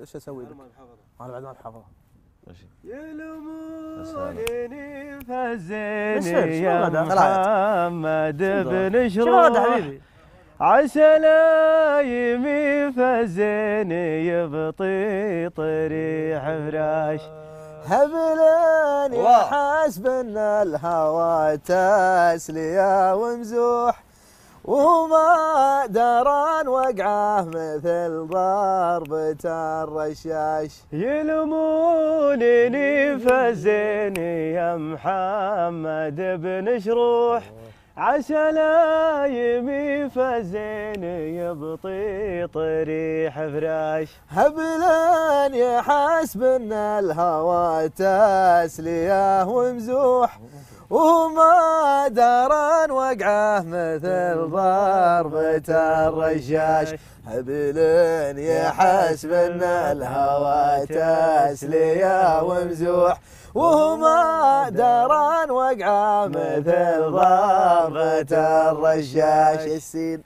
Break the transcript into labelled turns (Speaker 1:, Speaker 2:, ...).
Speaker 1: ايش اسوي لك؟ انا بعد ما الحفظه ماشي
Speaker 2: يلوموني فزيني يا محمد بن شرود عسى لايمي فزيني يبطي طريح فراش هبلاني
Speaker 1: ان الهوى تسليه ومزوح وما دران وقعه مثل ضربة
Speaker 2: الرشاش يلومونني فزيني يا محمد بن شروح عسى لا يمي فزيني يبطيط ريح فراش
Speaker 1: هبلان يا حبيبي حسبنا الهوى تسليه ومزوح وما دران وقعه مثل ضربة الرشاش هبل يحسبنا الهوى تسليه ومزوح وهما دران وقعه مثل ضربة الرشاش السين